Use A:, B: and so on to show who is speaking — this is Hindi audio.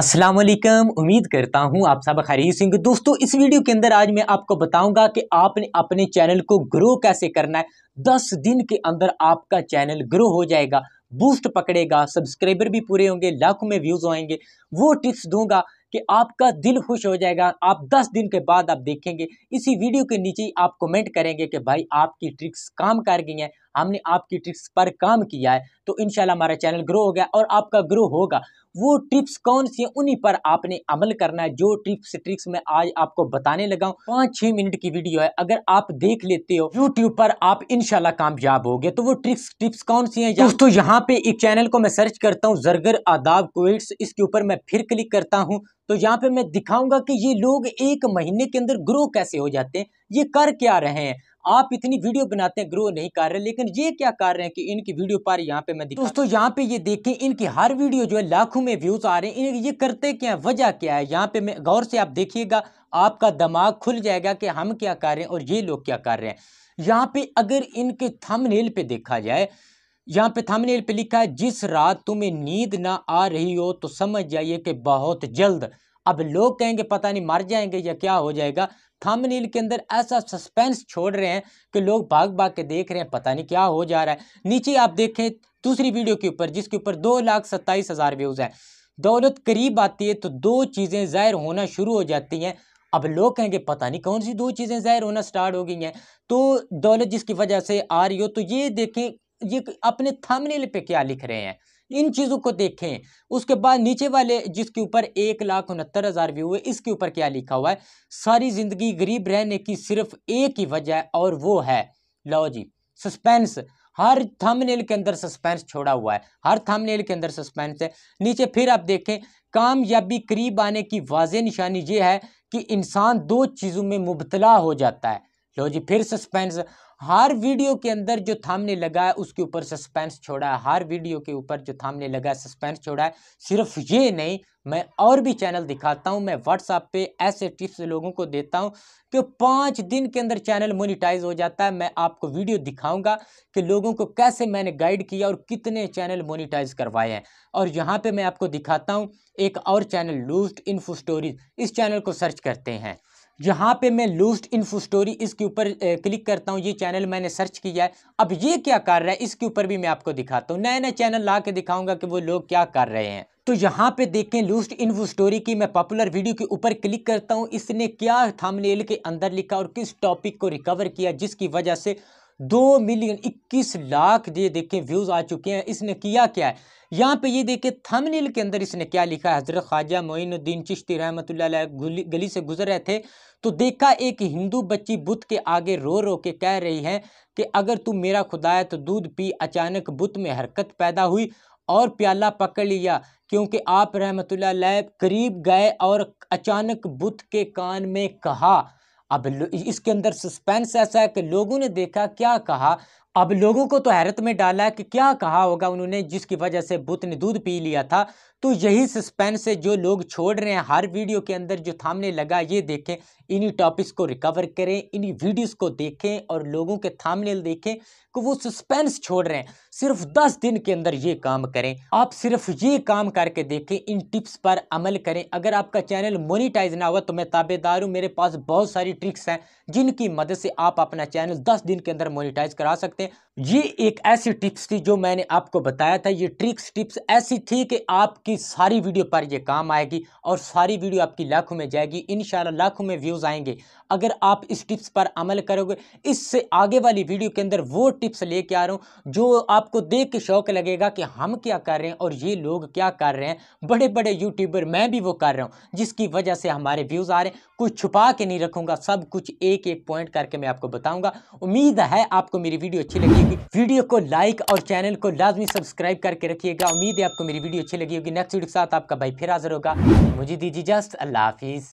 A: असलम उम्मीद करता हूँ आप सब खरीद सिंह दोस्तों इस वीडियो के अंदर आज मैं आपको बताऊंगा कि आपने अपने चैनल को ग्रो कैसे करना है दस दिन के अंदर आपका चैनल ग्रो हो जाएगा बूस्ट पकड़ेगा सब्सक्राइबर भी पूरे होंगे लाखों में व्यूज़ आएंगे वो टिप्स दूंगा कि आपका दिल खुश हो जाएगा आप 10 दिन के बाद आप देखेंगे इसी वीडियो के नीचे आप कमेंट करेंगे कि भाई आपकी ट्रिक्स काम कर गई हैं हमने आपकी टिप्स पर काम किया है तो इन हमारा चैनल ग्रो हो गया और आपका ग्रो होगा वो टिप्स कौन सी हैं उन्हीं पर आपने अमल करना है जो टिप्स ट्रिक्स मैं आज आपको बताने लगा हूँ पाँच छः मिनट की वीडियो है अगर आप देख लेते हो यूट्यूब पर आप इनशाला कामयाब हो गए तो वो ट्रिक्स टिप्स कौन सी हैं दोस्तों तो यहाँ पे एक चैनल को मैं सर्च करता हूँ जरगर आदाब कोविड्स इसके ऊपर मैं फिर क्लिक करता हूँ तो यहाँ पे मैं दिखाऊंगा कि ये लोग एक महीने के अंदर ग्रो कैसे हो जाते हैं ये कर क्या रहे हैं आप इतनी वीडियो बनाते हैं ग्रो नहीं कर रहे लेकिन ये क्या कर रहे हैं कि इनकी वीडियो पर यहाँ पे मैं दोस्तों यहाँ पे ये देखें इनकी हर वीडियो जो है लाखों में व्यूज आ रहे हैं ये करते क्या है वजह क्या है यहाँ पे मैं गौर से आप देखिएगा आपका दिमाग खुल जाएगा कि हम क्या कर रहे हैं और ये लोग क्या कर रहे हैं यहाँ पे अगर इनके थंबनेल पे देखा जाए यहाँ पे थंबनेल पे लिखा है जिस रात तुम्हें नींद ना आ रही हो तो समझ जाइए कि बहुत जल्द अब लोग कहेंगे पता नहीं मर जाएंगे या क्या हो जाएगा थंबनेल के अंदर ऐसा सस्पेंस छोड़ रहे हैं कि लोग भाग भाग के देख रहे हैं पता नहीं क्या हो जा रहा है नीचे आप देखें दूसरी वीडियो के ऊपर जिसके ऊपर दो लाख सत्ताईस हज़ार व्यूज़ हैं दौलत करीब आती है तो दो चीज़ें ज़ाहिर होना शुरू हो जाती हैं अब लोग कहेंगे पता नहीं कौन सी दो चीज़ें ज़ाहिर होना स्टार्ट हो गई हैं तो दौलत जिसकी वजह से आ रही हो तो ये देखें ये अपने नील पे क्या लिख रहे हैं इन चीज़ों को देखें उसके बाद नीचे वाले जिसके ऊपर एक लाख उनहत्तर हज़ार व्यू है इसके ऊपर क्या लिखा हुआ है सारी ज़िंदगी गरीब रहने की सिर्फ एक ही वजह है और वो है लो जी सस्पेंस हर थंबनेल के अंदर सस्पेंस छोड़ा हुआ है हर थंबनेल के अंदर सस्पेंस है नीचे फिर आप देखें कामयाबी करीब आने की वाज निशानी ये है कि इंसान दो चीज़ों में मुबतला हो जाता है लो जी फिर सस्पेंस हर वीडियो के अंदर जो थामने लगा है उसके ऊपर सस्पेंस छोड़ा है हर वीडियो के ऊपर जो थामने लगा है सस्पेंस छोड़ा है सिर्फ ये नहीं मैं और भी चैनल दिखाता हूँ मैं व्हाट्सअप पे ऐसे टिप्स लोगों को देता हूँ कि पाँच दिन के अंदर चैनल मोनिटाइज हो जाता है मैं आपको वीडियो दिखाऊंगा कि लोगों को कैसे मैंने गाइड किया और कितने चैनल मोनिटाइज करवाए हैं और यहाँ पे मैं आपको दिखाता हूँ एक और चैनल लूस्ट इन्फो स्टोरीज इस चैनल को सर्च करते हैं यहाँ पे मैं लूस्ट इन्फो स्टोरी इसके ऊपर क्लिक करता हूँ ये चैनल मैंने सर्च किया है अब ये क्या कर रहा है इसके ऊपर भी मैं आपको दिखाता हूँ नए नए चैनल ला के दिखाऊंगा कि वो लोग क्या कर रहे हैं तो यहाँ पे देखें लूस्ट इन्फो स्टोरी की मैं पॉपुलर वीडियो के ऊपर क्लिक करता हूँ इसने क्या थामलेल के अंदर लिखा और किस टॉपिक को रिकवर किया जिसकी वजह से दो मिलियन इक्कीस लाख ये देखें व्यूज़ आ चुके हैं इसने किया क्या है यहाँ पे ये देखें थंबनेल के अंदर इसने क्या लिखा है हज़रत ख्वाजा मोइनुद्दीन चिश्ती रहमत गली से गुजर रहे थे तो देखा एक हिंदू बच्ची बुत के आगे रो रो के कह रही है कि अगर तू मेरा खुदा है तो दूध पी अचानक बुत में हरकत पैदा हुई और प्याला पकड़ लिया क्योंकि आप रहमत करीब गए और अचानक बुत के कान में कहा अब इसके अंदर सस्पेंस ऐसा है कि लोगों ने देखा क्या कहा अब लोगों को तो हैरत में डाला कि क्या कहा होगा उन्होंने जिसकी वजह से बुत ने दूध पी लिया था तो यही सस्पेंस है जो लोग छोड़ रहे हैं हर वीडियो के अंदर जो थामने लगा ये देखें इन्हीं टॉपिक्स को रिकवर करें इन्हीं वीडियोस को देखें और लोगों के थामने देखें कि वो सस्पेंस छोड़ रहे हैं सिर्फ दस दिन के अंदर ये काम करें आप सिर्फ ये काम करके देखें इन टिप्स पर अमल करें अगर आपका चैनल मोनिटाइज ना हुआ तो मैं ताबेदार हूँ मेरे पास बहुत सारी ट्रिक्स हैं जिनकी मदद से आप अपना चैनल दस दिन के अंदर मोनिटाइज करा सकते हैं ये एक ऐसी टिप्स थी जो मैंने आपको बताया था ये ट्रिक्स टिप्स ऐसी थी कि आपकी सारी वीडियो पर ये काम आएगी और सारी वीडियो आपकी लाखों में जाएगी इन लाखों में व्यूज़ आएंगे अगर आप इस टिप्स पर अमल करोगे इससे आगे वाली वीडियो के अंदर वो टिप्स लेके आ रहा हूँ जो आपको देख के शौक लगेगा कि हम क्या कर रहे हैं और ये लोग क्या कर रहे हैं बड़े बड़े यूट्यूबर मैं भी वो कर रहा हूँ जिसकी वजह से हमारे व्यूज़ आ रहे हैं कुछ छुपा के नहीं रखूँगा सब कुछ एक एक पॉइंट करके मैं आपको बताऊँगा उम्मीद है आपको मेरी वीडियो अच्छी लगी वीडियो को लाइक और चैनल को लाजमी सब्सक्राइब करके रखिएगा उम्मीद है आपको मेरी वीडियो अच्छी लगी होगी नेक्स्ट वीडियो के साथ आपका भाई फिर हाजिर होगा मुझे दीजिए जस्ट अल्लाह हाफिज़